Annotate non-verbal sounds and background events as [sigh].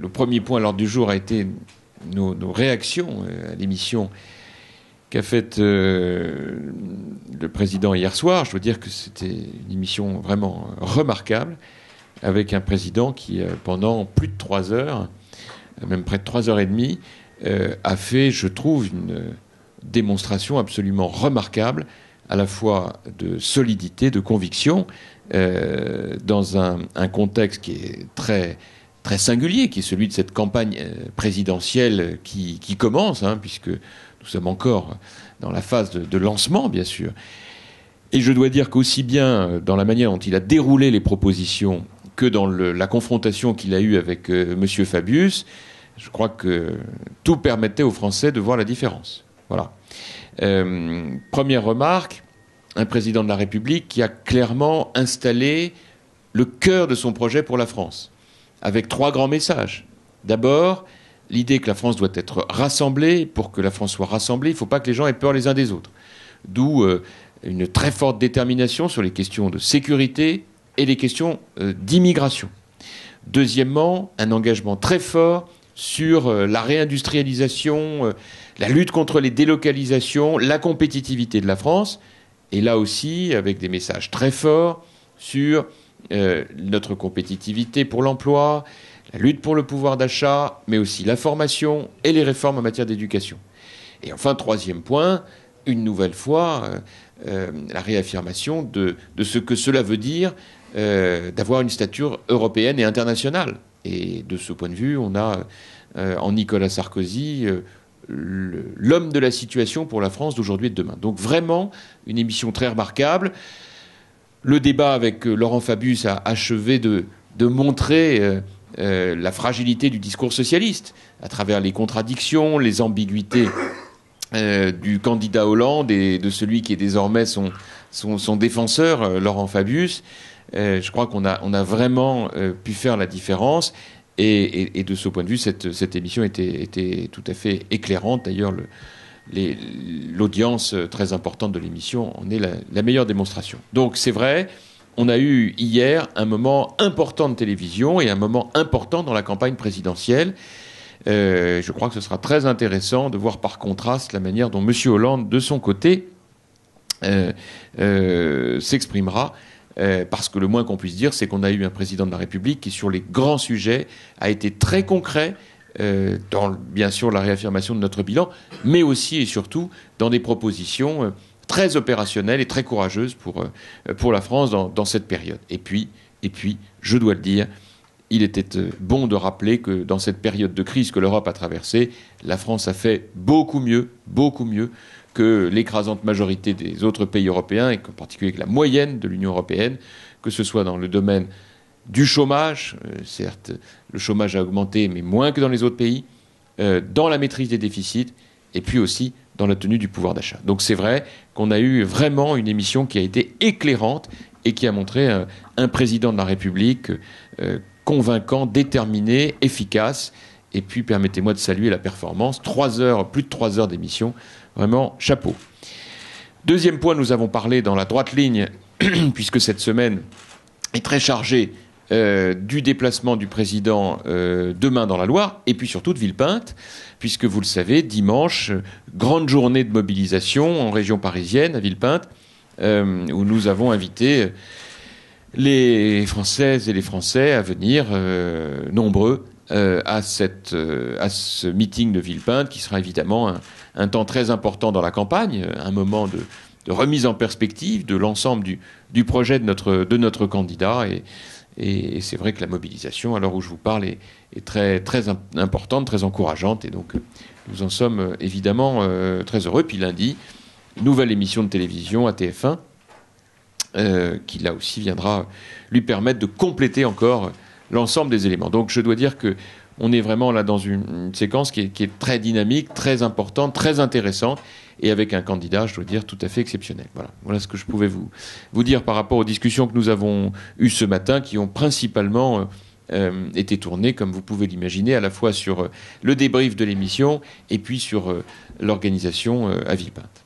le premier point à l'ordre du jour a été nos, réactions euh, à l'émission qu'a faite euh, le président hier soir. Je veux dire que c'était une émission vraiment remarquable, avec un président qui, euh, pendant plus de trois heures, même près de trois heures et demie, a fait, je trouve, une démonstration absolument remarquable, à la fois de solidité, de conviction, dans un, contexte qui est très très singulier, qui est celui de cette campagne euh, présidentielle qui, commence, hein, puisque nous sommes encore dans la phase de, lancement, bien sûr. Et je dois dire qu'aussi bien euh, dans la manière dont il a déroulé les propositions que dans la confrontation qu'il a eue avec euh, M. Fabius, je crois que tout permettait aux Français de voir la différence. Voilà. première remarque, un président de la République qui a clairement installé le cœur de son projet pour la France avec trois grands messages. D'abord, l'idée que la France doit être rassemblée. Pour que la France soit rassemblée, il ne faut pas que les gens aient peur les uns des autres. D'où euh, une très forte détermination sur les questions de sécurité et les questions euh, d'immigration. Deuxièmement, un engagement très fort sur euh, la réindustrialisation, la lutte contre les délocalisations, la compétitivité de la France. Et là aussi, avec des messages très forts sur euh, notre compétitivité pour l'emploi, la lutte pour le pouvoir d'achat, mais aussi la formation et les réformes en matière d'éducation. Et enfin, troisième point, une nouvelle fois, euh, euh, la réaffirmation de, ce que cela veut dire d'avoir une stature européenne et internationale. Et de ce point de vue, on a en Nicolas Sarkozy l'homme de la situation pour la France d'aujourd'hui et de demain. Donc vraiment, une émission très remarquable le débat avec euh, Laurent Fabius a achevé de, montrer euh, euh, la fragilité du discours socialiste, à travers les contradictions, les ambiguïtés du candidat Hollande et de celui qui est désormais son, défenseur, Laurent Fabius. je crois qu'on a, vraiment pu faire la différence. Et, de ce point de vue, cette, émission était, était tout à fait éclairante. D'ailleurs, le, l'audience euh, très importante de l'émission en est la, meilleure démonstration. Donc c'est vrai, on a eu hier un moment important de télévision et un moment important dans la campagne présidentielle. Euh, je crois que ce sera très intéressant de voir par contraste la manière dont M. Hollande, de son côté, euh, s'exprimera. parce que le moins qu'on puisse dire, c'est qu'on a eu un président de la République qui, sur les grands sujets, a été très concret, euh, dans bien sûr la réaffirmation de notre bilan, mais aussi et surtout dans des propositions euh, très opérationnelles et très courageuses euh, pour, la France dans, dans, cette période. Et puis, et puis, je dois le dire, il était bon de rappeler que dans cette période de crise que l'Europe a traversée, la France a fait beaucoup mieux, beaucoup mieux que l'écrasante majorité des autres pays européens, et en particulier que la moyenne de l'Union européenne, que ce soit dans le domaine du chômage, euh, certes le chômage a augmenté, mais moins que dans les autres pays, euh, dans la maîtrise des déficits, et puis aussi dans la tenue du pouvoir d'achat. Donc c'est vrai qu'on a eu vraiment une émission qui a été éclairante et qui a montré euh, un président de la République convaincant, déterminé, efficace. Et puis permettez-moi de saluer la performance. Trois heures, plus de trois heures d'émission. Vraiment, chapeau. Deuxième point, nous avons parlé dans la droite ligne, [clears throat] puisque cette semaine est très chargée euh, du déplacement du président euh, demain dans la Loire, et puis surtout de Villepinte, puisque vous le savez, dimanche, grande journée de mobilisation en région parisienne, à Villepinte, euh, où nous avons invité les Françaises et les Français à venir, nombreux, à, cette, à ce meeting de Villepinte, qui sera évidemment un, temps très important dans la campagne, un moment de, remise en perspective de l'ensemble du, du, projet de notre, de notre candidat. Et, et, c'est vrai que la mobilisation, à l'heure où je vous parle, est, très, très importante, très encourageante. Et donc, nous en sommes euh, évidemment euh, très heureux. Puis lundi, nouvelle émission de télévision à TF1, euh, qui là aussi viendra lui permettre de compléter encore l'ensemble des éléments. Donc, je dois dire que on est vraiment là dans une, séquence qui est, très dynamique, très importante, très intéressante, et avec un candidat, je dois dire, tout à fait exceptionnel. Voilà, ce que je pouvais vous, dire par rapport aux discussions que nous avons eues ce matin, qui ont principalement... Euh, euh, été tournées, comme vous pouvez l'imaginer, à la fois sur euh, le débrief de l'émission et puis sur l'organisation à Villepinte.